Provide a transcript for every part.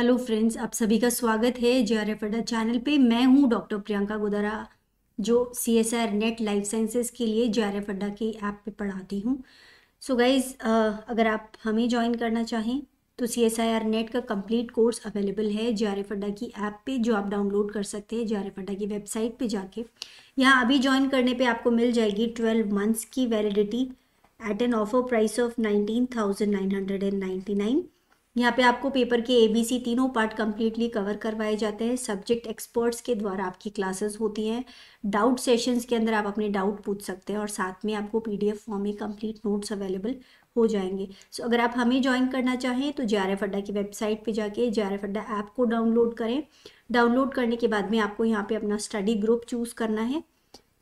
Hello friends आप सभी का स्वागत है J R F Adda channel पे मैं हूँ डॉक्टर प्रियंका गुदरा जो C S R net life sciences के लिए जे आर एफ अड्डा के ऐप पे पढ़ाती हूँ सो गाइज अगर आप हमें ज्वाइन करना चाहें तो C S I R net का कंप्लीट कोर्स अवेलेबल है जे आर एफ अड्डा की ऐप पे जो आप डाउनलोड कर सकते हैं जे आर एफ अड्डा की वेबसाइट पे जाके यहाँ अभी ज्वाइन करने पे आपको मिल जाएगी ट्वेल्व मंथ्स की validity at an offer price of nineteen thousand nine hundred and ninety nine यहाँ पे आपको पेपर के ए बी सी तीनों पार्ट कम्प्लीटली कवर करवाए जाते हैं सब्जेक्ट एक्सपर्ट्स के द्वारा आपकी क्लासेस होती हैं डाउट सेशंस के अंदर आप अपने डाउट पूछ सकते हैं और साथ में आपको पीडीएफ फॉर्म में कंप्लीट नोट्स अवेलेबल हो जाएंगे सो so, अगर आप हमें ज्वाइन करना चाहें तो जे आर एफ अड्डा की वेबसाइट पर जाके J R F Adda app को डाउनलोड करें डाउनलोड करने के बाद में आपको यहाँ पर अपना स्टडी ग्रुप चूज़ करना है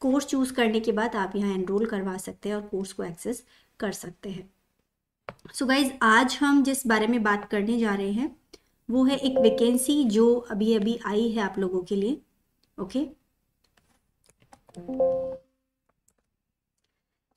कोर्स चूज़ करने के बाद आप यहाँ एनरोल करवा सकते हैं और कोर्स को एक्सेस कर सकते हैं सो so गाइज आज हम जिस बारे में बात करने जा रहे हैं वो है एक वैकेंसी जो अभी अभी आई है आप लोगों के लिए ओके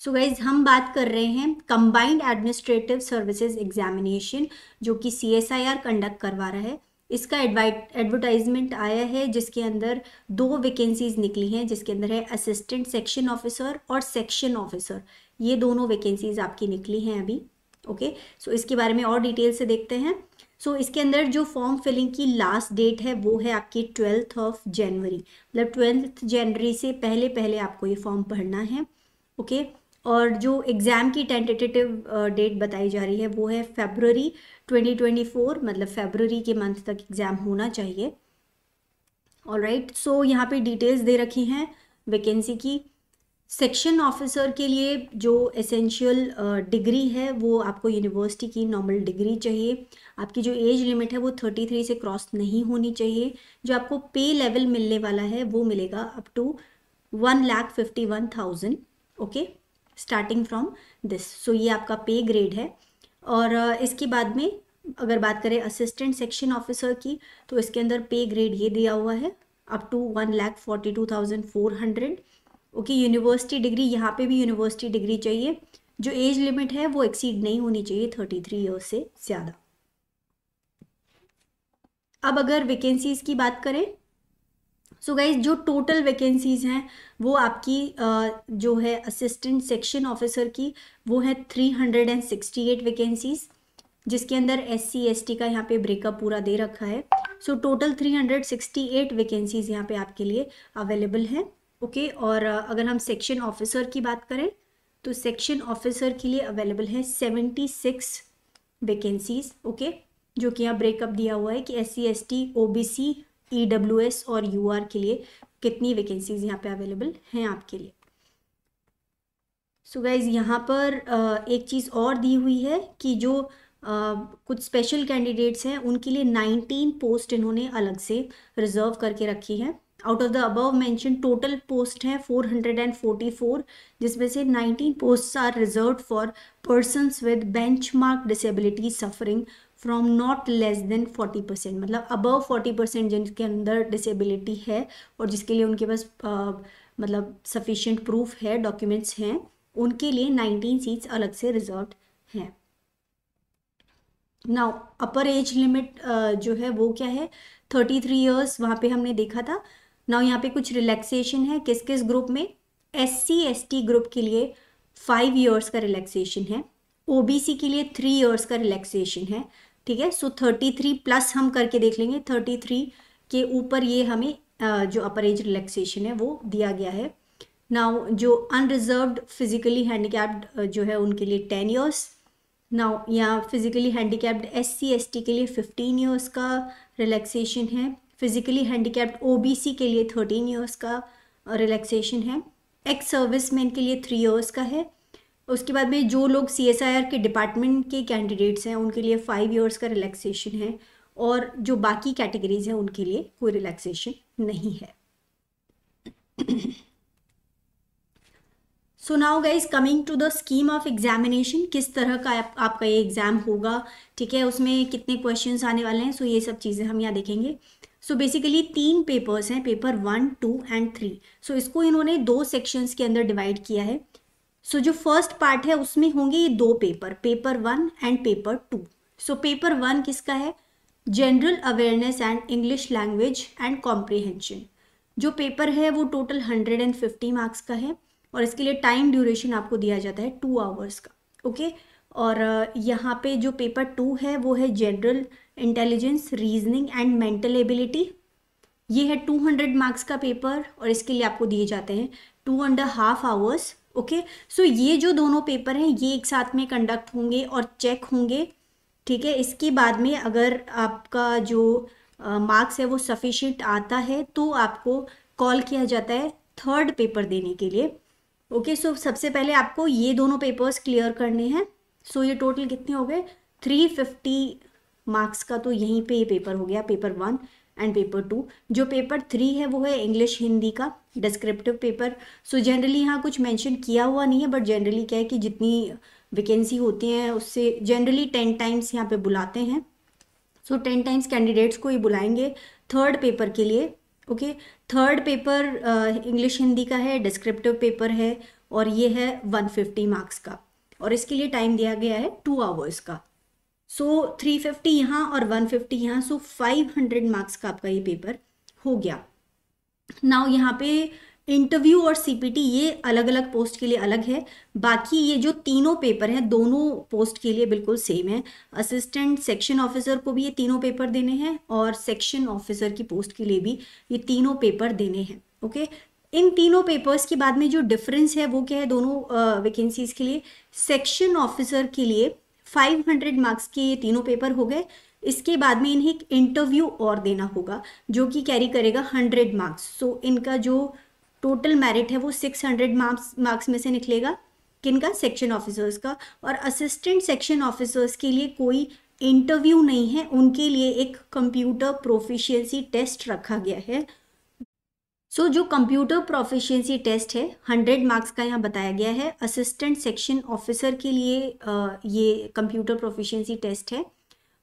सो गाइज हम बात कर रहे हैं कंबाइंड एडमिनिस्ट्रेटिव सर्विसेज एग्जामिनेशन जो कि C S I R conduct करवा रहा है इसका एडवर्टाइजमेंट आया है जिसके अंदर दो वैकेंसीज निकली हैं जिसके अंदर है असिस्टेंट सेक्शन ऑफिसर और सेक्शन ऑफिसर ये दोनों वैकेंसीज आपकी निकली हैं अभी ओके okay? सो so, इसके बारे में और डिटेल से देखते हैं सो so, इसके अंदर जो फॉर्म फिलिंग की लास्ट डेट है वो है आपकी ट्वेल्थ ऑफ जनवरी मतलब ट्वेल्थ जनवरी से पहले पहले आपको ये फॉर्म भरना है ओके okay? और जो एग्ज़ाम की टेंटेटिव डेट uh, बताई जा रही है वो है फेबररी 2024 मतलब फेबररी के मंथ तक एग्ज़ाम होना चाहिए ऑल राइट सो यहाँ पे डिटेल्स दे रखी हैं वैकेंसी की सेक्शन ऑफिसर के लिए जो एसेंशियल डिग्री है वो आपको यूनिवर्सिटी की नॉर्मल डिग्री चाहिए आपकी जो एज लिमिट है वो थर्टी थ्री से क्रॉस नहीं होनी चाहिए जो आपको पे लेवल मिलने वाला है वो मिलेगा up to one lakh fifty one thousand okay starting from this so ये आपका पे ग्रेड है और इसके बाद में अगर बात करें असिस्टेंट सेक्शन ऑफिसर की तो इसके अंदर पे ग्रेड ये दिया हुआ है up to one lakh forty two thousand four hundred okay university degree यहाँ पे भी यूनिवर्सिटी डिग्री चाहिए जो एज लिमिट है वो एक्सीड नहीं होनी चाहिए थर्टी थ्री ईयर से ज़्यादा अब अगर वैकेंसीज़ की बात करें सो so गाइज जो टोटल वैकेंसीज़ हैं वो आपकी जो है असिस्टेंट सेक्शन ऑफिसर की वो है three hundred and sixty eight vacancies जिसके अंदर एस सी एस टी का यहाँ पे ब्रेकअप पूरा दे रखा है so total three hundred sixty eight vacancies यहाँ पे आपके लिए अवेलेबल हैं ओके और uh, अगर हम सेक्शन ऑफिसर की बात करें तो सेक्शन ऑफिसर के लिए अवेलेबल है सेवेंटी सिक्स वैकेंसीज ओके जो कि यहाँ ब्रेकअप दिया हुआ है कि S C S T O B C E W S और यू आर के लिए कितनी वैकेंसीज यहाँ पे अवेलेबल हैं आपके लिए सो so गाइज यहाँ पर uh, एक चीज़ और दी हुई है कि जो uh, कुछ स्पेशल कैंडिडेट्स हैं उनके लिए नाइनटीन पोस्ट इन्होंने अलग से रिजर्व करके रखी है out of the above mention total post हैं 444 जिसमें से 19 post are reserve for person with mark disability suffering from not less than 40 percent मतलब अबव 40 परसेंट जिनके अंदर डिसेबिलिटी है और जिसके लिए उनके पास मतलब सफिशेंट प्रूफ है डॉक्यूमेंट्स हैं उनके लिए 19 सीट्स अलग से रिजर्व हैं नाउ अपर एज लिमिट जो है वो क्या है थर्टी थ्री ईयर्स वहाँ पे हमने देखा था नाउ यहाँ पे कुछ रिलैक्सेशन है किस किस ग्रुप में S C S T group के लिए फाइव ईयर्स का रिलैक्सेशन है ओ बी सी के लिए थ्री ईयर्स का रिलैक्सेशन है ठीक है सो थर्टी थ्री प्लस हम करके देख लेंगे थर्टी थ्री के ऊपर ये हमें जो अपर एज रिलैक्सेशन है वो दिया गया है नाउ जो अनरिजर्व्ड फिजिकली हैंडीकैप्ड जो है उनके लिए टेन ईयर्स नाउ यहाँ physically handicapped S C S T के लिए फिफ्टीन ईयर्स का रिलैक्सेशन है फिज़िकली हैंडीकैप्ड ओबीसी के लिए थर्टीन ईयर्स का रिलैक्सेशन uh, है एक्स सर्विस मैन के लिए थ्री ईयर्स का है उसके बाद में जो लोग सी एस आई आर के डिपार्टमेंट के कैंडिडेट्स हैं उनके लिए फाइव ईयर्स का रिलैक्सेशन है और जो बाकी कैटेगरीज हैं उनके लिए कोई रिलैक्सेशन नहीं है so now guys coming to the scheme of examination किस तरह का आप, आपका ये एग्ज़ाम होगा ठीक है उसमें कितने क्वेश्चंस आने वाले हैं सो so ये सब चीज़ें हम यहाँ देखेंगे सो बेसिकली तीन पेपर्स हैं paper one two and three so इसको इन्होंने दो सेक्शंस के अंदर डिवाइड किया है सो so, जो फर्स्ट पार्ट है उसमें होंगे ये दो paper paper one and paper two so paper one किसका है general awareness and English language and comprehension जो पेपर है वो total hundred and fifty marks का है और इसके लिए टाइम ड्यूरेशन आपको दिया जाता है टू आवर्स का ओके okay? और यहाँ पे जो पेपर टू है वो है general intelligence reasoning and mental ability ये है टू हंड्रेड मार्क्स का पेपर और इसके लिए आपको दिए जाते हैं two and half hours okay so ये जो दोनों पेपर हैं ये एक साथ में कंडक्ट होंगे और चेक होंगे ठीक है इसके बाद में अगर आपका जो मार्क्स uh, है वो सफिशिएंट आता है तो आपको कॉल किया जाता है थर्ड पेपर देने के लिए ओके okay, सो so सबसे पहले आपको ये दोनों पेपर्स क्लियर करने हैं सो so ये टोटल कितने हो गए थ्री फिफ्टी मार्क्स का तो यहीं पे ये पेपर हो गया paper one and paper two जो पेपर थ्री है वो है इंग्लिश हिंदी का डिस्क्रिप्टिव पेपर सो जनरली यहाँ कुछ मेंशन किया हुआ नहीं है बट जनरली क्या है कि जितनी वैकेंसी होती हैं उससे जनरली टेन टाइम्स यहाँ पे बुलाते हैं सो टेन टाइम्स कैंडिडेट्स को ये बुलाएंगे थर्ड पेपर के लिए okay third paper English Hindi का है डिस्क्रिप्टिव पेपर है और ये है फिफ्टी मार्क्स का और इसके लिए टाइम दिया गया है टू आवर्स का सो थ्री फिफ्टी यहाँ और वन फिफ्टी यहाँ सो फाइव हंड्रेड मार्क्स का आपका ये पेपर हो गया नाउ यहाँ पे इंटरव्यू और सीपीटी ये अलग अलग पोस्ट के लिए अलग है बाकी ये जो तीनों पेपर हैं दोनों पोस्ट के लिए बिल्कुल सेम है असिस्टेंट सेक्शन ऑफिसर को भी ये तीनों पेपर देने हैं और सेक्शन ऑफिसर की पोस्ट के लिए भी ये तीनों पेपर देने हैं ओके इन तीनों पेपर्स के बाद में जो डिफरेंस है वो क्या है दोनों वैकेंसीज के लिए सेक्शन ऑफिसर के लिए 500 मार्क्स के ये तीनों पेपर हो गए इसके बाद में इन्हें एक इंटरव्यू और देना होगा जो कि कैरी करेगा 100 मार्क्स सो इनका जो टोटल मेरिट है वो 600 मार्क्स मार्क्स में से निकलेगा किनका सेक्शन ऑफिसर्स का और असिस्टेंट सेक्शन ऑफिसर्स के लिए कोई इंटरव्यू नहीं है उनके लिए एक कंप्यूटर प्रोफिशियंसी टेस्ट रखा गया है सो so, जो कंप्यूटर प्रोफिशिएंसी टेस्ट है हंड्रेड मार्क्स का यहाँ बताया गया है असिस्टेंट सेक्शन ऑफिसर के लिए आ, ये कंप्यूटर प्रोफिशिएंसी टेस्ट है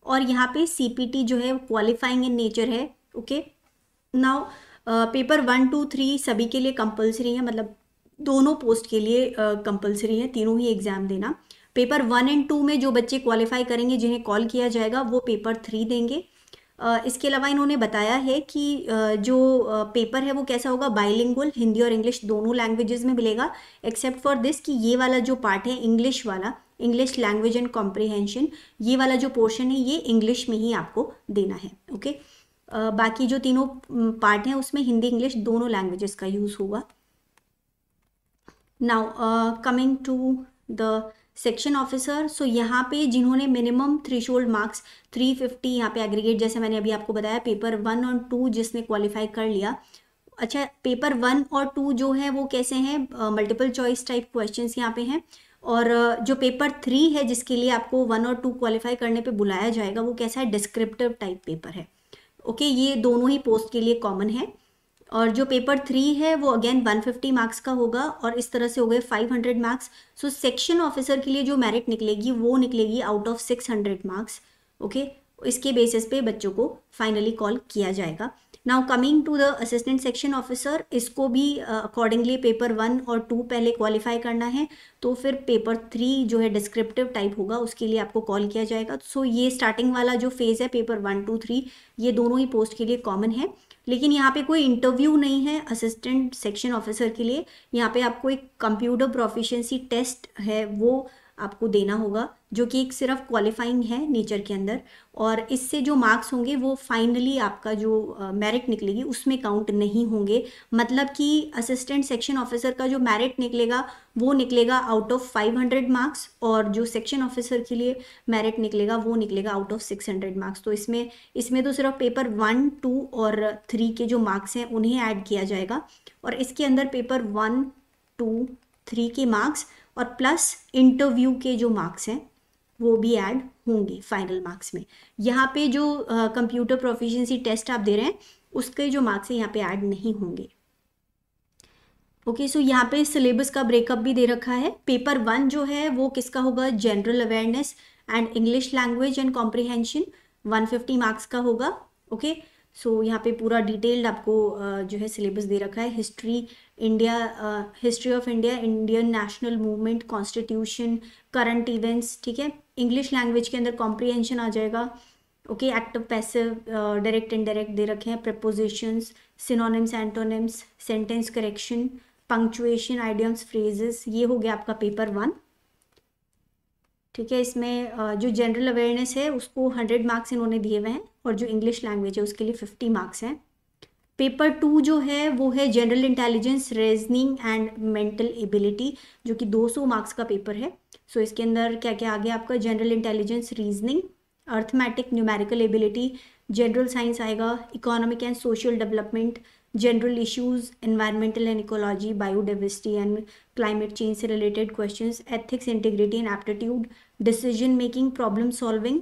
और यहाँ पे सीपीटी जो है क्वालिफाइंग इन नेचर है okay now paper one two three सभी के लिए कंपलसरी है मतलब दोनों पोस्ट के लिए कंपलसरी uh, है तीनों ही एग्जाम देना पेपर वन एंड टू में जो बच्चे क्वालिफाई करेंगे जिन्हें कॉल किया जाएगा वो पेपर थ्री देंगे इसके अलावा इन्होंने बताया है कि जो पेपर है वो कैसा होगा बाइलिंगुअल हिंदी और इंग्लिश दोनों लैंग्वेजेस में मिलेगा एक्सेप्ट फॉर दिस कि ये वाला जो पार्ट है इंग्लिश वाला इंग्लिश लैंग्वेज एंड कॉम्प्रिहेंशन ये वाला जो पोर्शन है ये इंग्लिश में ही आपको देना है ओके बाकी जो तीनों पार्ट हैं उसमें हिंदी इंग्लिश दोनों लैंग्वेजेस का यूज़ होगा now coming to the section officer so यहाँ पे जिन्होंने मिनिमम थ्री शोल्ड मार्क्स 350 यहाँ पे एग्रीगेट जैसे मैंने अभी आपको बताया पेपर वन और टू जिसने क्वालिफाई कर लिया अच्छा पेपर वन और टू जो है वो कैसे हैं मल्टीपल चॉइस टाइप क्वेश्चन यहाँ पे हैं और जो पेपर थ्री है जिसके लिए आपको वन और टू क्वालिफाई करने पे बुलाया जाएगा वो कैसा है डिस्क्रिप्टिव टाइप पेपर है ओके ये दोनों ही पोस्ट के लिए कॉमन है और जो पेपर थ्री है वो अगेन 150 मार्क्स का होगा और इस तरह से हो गए 500 मार्क्स सो सेक्शन ऑफिसर के लिए जो मेरिट निकलेगी वो निकलेगी आउट ऑफ 600 मार्क्स ओके इसके बेसिस पे बच्चों को फाइनली कॉल किया जाएगा now coming to the assistant section officer इसको भी अकॉर्डिंगली पेपर वन और टू पहले क्वालिफाई करना है तो फिर पेपर थ्री जो है डिस्क्रिप्टिव टाइप होगा उसके लिए आपको कॉल किया जाएगा सो so, ये स्टार्टिंग वाला जो फेज़ है पेपर वन टू थ्री ये दोनों ही पोस्ट के लिए कॉमन है लेकिन यहाँ पे कोई इंटरव्यू नहीं है असिस्टेंट सेक्शन ऑफिसर के लिए यहाँ पे आपको एक कंप्यूटर प्रोफिशिएंसी टेस्ट है वो आपको देना होगा जो कि एक सिर्फ क्वालिफाइंग है नेचर के अंदर और इससे जो मार्क्स होंगे वो फाइनली आपका जो मेरिट निकलेगी उसमें काउंट नहीं होंगे मतलब कि असिस्टेंट सेक्शन ऑफिसर का जो मेरिट निकलेगा वो निकलेगा आउट ऑफ 500 मार्क्स और जो सेक्शन ऑफिसर के लिए मेरिट निकलेगा वो निकलेगा आउट ऑफ 600 मार्क्स तो इसमें इसमें तो सिर्फ पेपर वन टू और थ्री के जो मार्क्स हैं उन्हें ऐड किया जाएगा और इसके अंदर पेपर वन टू थ्री के मार्क्स और प्लस इंटरव्यू के जो मार्क्स हैं वो भी ऐड होंगे फाइनल मार्क्स में यहाँ पे जो कंप्यूटर प्रोफिशिएंसी टेस्ट आप दे रहे हैं उसके जो मार्क्स हैं यहाँ पे ऐड नहीं होंगे ओके सो यहाँ पे सिलेबस का ब्रेकअप भी दे रखा है पेपर वन जो है वो किसका होगा general awareness and English language and comprehension 150 marks का होगा ओके okay? सो so, यहाँ पे पूरा डिटेल्ड आपको जो है सिलेबस दे रखा है history India history of India Indian national movement constitution current events ठीक है इंग्लिश लैंग्वेज के अंदर कॉम्प्रीहेंशन आ जाएगा okay active passive direct indirect दे रखे हैं prepositions synonyms antonyms sentence correction punctuation idioms phrases ये हो गया आपका पेपर वन ठीक है इसमें जो जनरल अवेयरनेस है उसको हंड्रेड मार्क्स इन्होंने दिए हुए हैं और जो इंग्लिश लैंग्वेज है उसके लिए फिफ्टी मार्क्स हैं पेपर टू जो है वो है general intelligence reasoning and mental ability जो कि 200 मार्क्स का पेपर है सो so, इसके अंदर क्या क्या आ गया आपका general intelligence reasoning arithmetic numerical ability general science आएगा economic and social development general issues environmental and ecology biodiversity and climate change से related question ethics integrity and aptitude decision making problem solving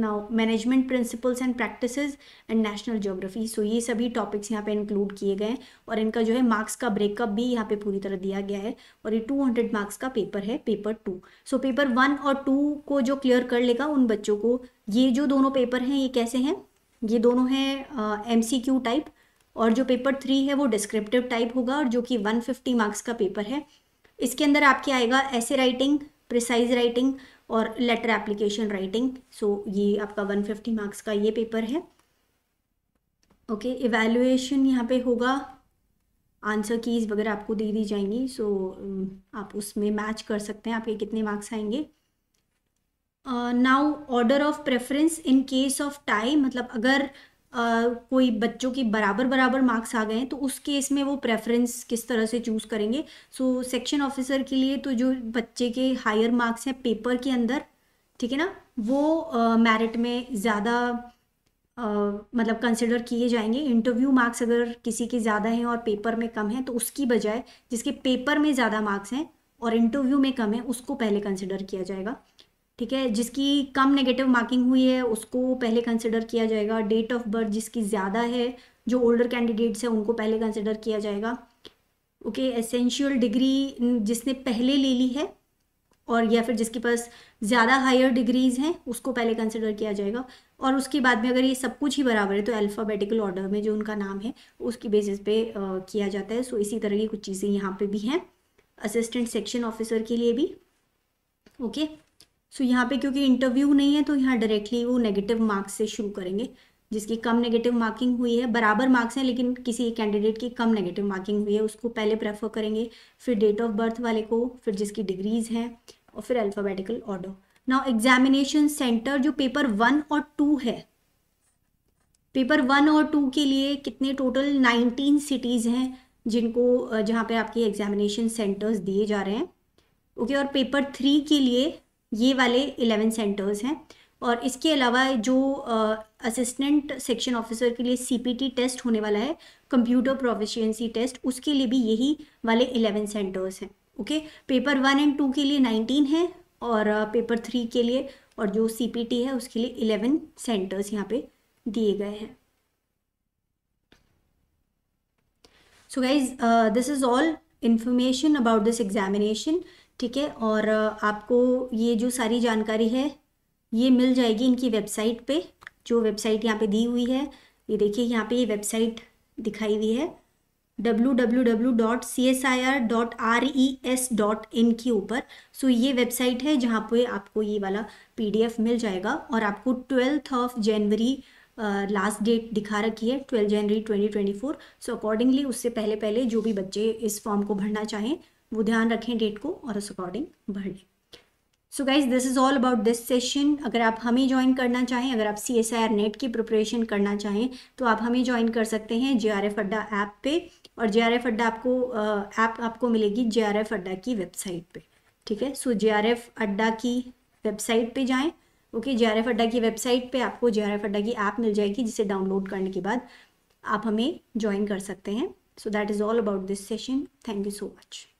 now management principles and practice and national geography so ये सभी topics यहाँ पे include किए गए हैं और इनका जो है मार्क्स का ब्रेकअप भी यहाँ पे पूरी तरह दिया गया है और ये टू हंड्रेड मार्क्स का पेपर है paper two so paper one और टू को जो क्लियर कर लेगा उन बच्चों को ये जो दोनों पेपर हैं ये कैसे हैं ये दोनों हैं एम सी क्यू टाइप और जो पेपर थ्री है वो डिस्क्रिप्टिव टाइप होगा और जो कि 150 मार्क्स का पेपर है इसके अंदर आपके आएगा ऐसे राइटिंग प्रिसाइज राइटिंग और लेटर एप्लीकेशन राइटिंग सो ये आपका 150 मार्क्स का ये पेपर है ओके okay, इवेल्युएशन यहाँ पे होगा आंसर कीज़ वगैरह आपको दे दी जाएंगी सो so, आप उसमें मैच कर सकते हैं आपके कितने मार्क्स आएंगे now order of preference in case of tie मतलब अगर कोई बच्चों की बराबर बराबर मार्क्स आ गए हैं तो उस केस में वो प्रेफरेंस किस तरह से चूज़ करेंगे सो सेक्शन ऑफिसर के लिए तो जो बच्चे के हायर मार्क्स हैं पेपर के अंदर ठीक है ना वो मेरिट में ज़्यादा मतलब कंसिडर किए जाएंगे इंटरव्यू मार्क्स अगर किसी के ज़्यादा हैं और पेपर में कम हैं तो उसकी बजाय जिसके पेपर में ज़्यादा मार्क्स हैं और इंटरव्यू में कम है उसको पहले कंसिडर किया जाएगा ठीक है जिसकी कम नेगेटिव मार्किंग हुई है उसको पहले कंसिडर किया जाएगा डेट ऑफ बर्थ जिसकी ज़्यादा है जो ओल्डर कैंडिडेट्स हैं उनको पहले कंसिडर किया जाएगा ओके एसेंशियल डिग्री जिसने पहले ले ली है और या फिर जिसके पास ज़्यादा हायर डिग्रीज़ हैं उसको पहले कंसिडर किया जाएगा और उसके बाद में अगर ये सब कुछ ही बराबर है तो अल्फ़ाबेटिकल ऑर्डर में जो उनका नाम है उसकी बेसिस पे आ, किया जाता है सो इसी तरह की कुछ चीज़ें यहाँ पे भी हैं असिस्टेंट सेक्शन ऑफिसर के लिए भी ओके okay? सो so, यहाँ पे क्योंकि इंटरव्यू नहीं है तो यहाँ डायरेक्टली वो नेगेटिव मार्क्स से शुरू करेंगे जिसकी कम नेगेटिव मार्किंग हुई है बराबर मार्क्स हैं लेकिन किसी कैंडिडेट की कम नेगेटिव मार्किंग हुई है उसको पहले प्रेफर करेंगे फिर डेट ऑफ बर्थ वाले को फिर जिसकी डिग्रीज हैं और फिर alphabetical order now examination centre जो पेपर वन और टू है पेपर वन और टू के लिए कितने टोटल नाइनटीन सिटीज़ हैं जिनको जहाँ पे आपके एग्जामिनेशन सेंटर्स दिए जा रहे हैं ओके okay, और पेपर थ्री के लिए ये वाले इलेवन सेंटर्स हैं और इसके अलावा जो असिस्टेंट सेक्शन ऑफिसर के लिए सीपीटी टेस्ट होने वाला है कंप्यूटर प्रोफिशिएंसी टेस्ट उसके लिए भी यही वाले इलेवन सेंटर्स हैं okay paper one and two के लिए नाइनटीन है और पेपर थ्री के लिए और जो सीपीटी है उसके लिए इलेवन सेंटर्स यहाँ पे दिए गए हैं so guys uh, this is all information about this examination ठीक है और आपको ये जो सारी जानकारी है ये मिल जाएगी इनकी वेबसाइट पे जो वेबसाइट यहाँ पे दी हुई है ये देखिए यहाँ पे ये वेबसाइट दिखाई हुई है www.csir.res.in के ऊपर सो ये वेबसाइट है जहाँ पे आपको ये वाला पीडीएफ मिल जाएगा और आपको twelfth of January last date दिखा रखी है ट्वेल्थ जनवरी 2024 सो अकॉर्डिंगली उससे पहले पहले जो भी बच्चे इस फॉर्म को भरना चाहें वो ध्यान रखें डेट को और उस अकॉर्डिंग बढ़ें so guys this is all about this session अगर आप हमें ज्वाइन करना चाहें अगर आप C S I R NET की प्रिपरेशन करना चाहें तो आप हमें ज्वाइन कर सकते हैं J R F Adda app पे और जे आर एफ अड्डा आपको ऐप आप, आपको मिलेगी जे आर एफ अड्डा की वेबसाइट पे ठीक है सो जे आर एफ अड्डा की वेबसाइट पे जाएं ओके जे आर एफ अड्डा की वेबसाइट पे आपको जे आर एफ अड्डा की ऐप मिल जाएगी जिसे डाउनलोड करने के बाद आप हमें ज्वाइन कर सकते हैं so that is all about this session thank you so much